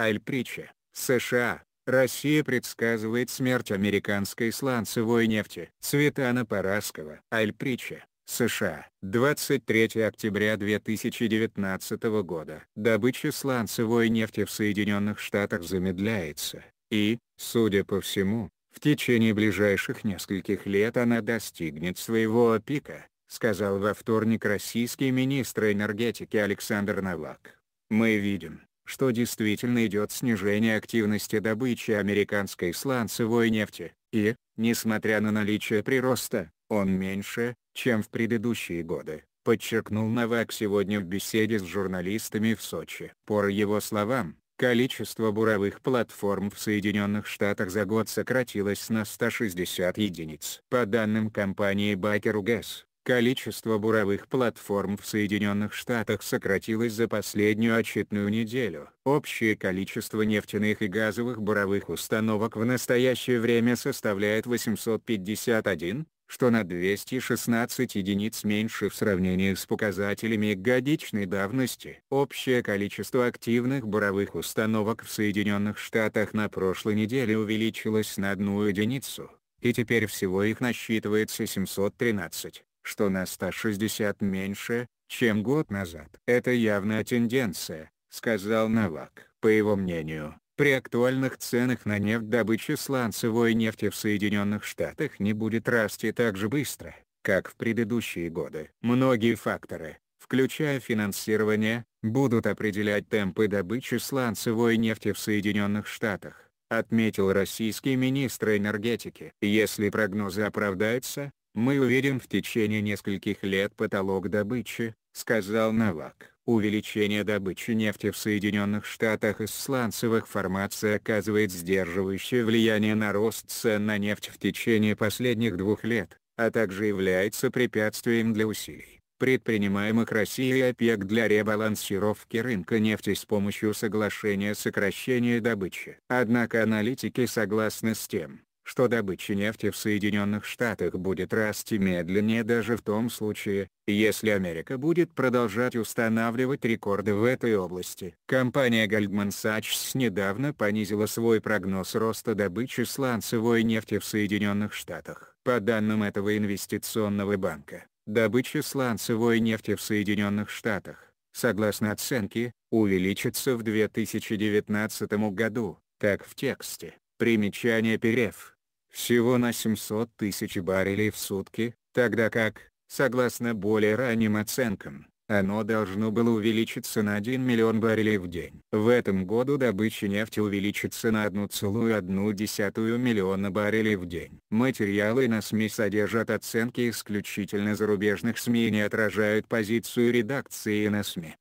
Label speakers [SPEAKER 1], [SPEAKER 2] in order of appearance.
[SPEAKER 1] Альприча, США. Россия предсказывает смерть американской сланцевой нефти. Цветана Параскова. Альприча, США. 23 октября 2019 года. Добыча сланцевой нефти в Соединенных Штатах замедляется, и, судя по всему, в течение ближайших нескольких лет она достигнет своего пика, сказал во вторник российский министр энергетики Александр Новак. Мы видим, что действительно идет снижение активности добычи американской сланцевой нефти, и, несмотря на наличие прироста, он меньше, чем в предыдущие годы, подчеркнул Новак сегодня в беседе с журналистами в Сочи. По его словам, количество буровых платформ в Соединенных Штатах за год сократилось на 160 единиц. По данным компании Baker Gas, Количество буровых платформ в Соединенных Штатах сократилось за последнюю отчетную неделю. Общее количество нефтяных и газовых буровых установок в настоящее время составляет 851, что на 216 единиц меньше в сравнении с показателями годичной давности. Общее количество активных буровых установок в Соединенных Штатах на прошлой неделе увеличилось на одну единицу, и теперь всего их насчитывается 713 что на 160 меньше, чем год назад. Это явная тенденция, сказал Навак. По его мнению, при актуальных ценах на нефть добыча сланцевой нефти в Соединенных Штатах не будет расти так же быстро, как в предыдущие годы. Многие факторы, включая финансирование, будут определять темпы добычи сланцевой нефти в Соединенных Штатах, отметил российский министр энергетики. Если прогнозы оправдаются, «Мы увидим в течение нескольких лет потолок добычи», — сказал Навак. Увеличение добычи нефти в Соединенных Штатах из сланцевых формаций оказывает сдерживающее влияние на рост цен на нефть в течение последних двух лет, а также является препятствием для усилий, предпринимаемых Россией и ОПЕК для ребалансировки рынка нефти с помощью соглашения сокращения добычи. Однако аналитики согласны с тем, что добыча нефти в Соединенных Штатах будет расти медленнее даже в том случае, если Америка будет продолжать устанавливать рекорды в этой области. Компания Goldman Sachs недавно понизила свой прогноз роста добычи сланцевой нефти в Соединенных Штатах. По данным этого инвестиционного банка, добыча сланцевой нефти в Соединенных Штатах, согласно оценке, увеличится в 2019 году, как в тексте. Примечание Перев всего на 700 тысяч баррелей в сутки, тогда как, согласно более ранним оценкам, оно должно было увеличиться на 1 миллион баррелей в день. В этом году добыча нефти увеличится на 1,1 миллиона баррелей в день. Материалы на СМИ содержат оценки исключительно зарубежных СМИ и не отражают позицию редакции на СМИ.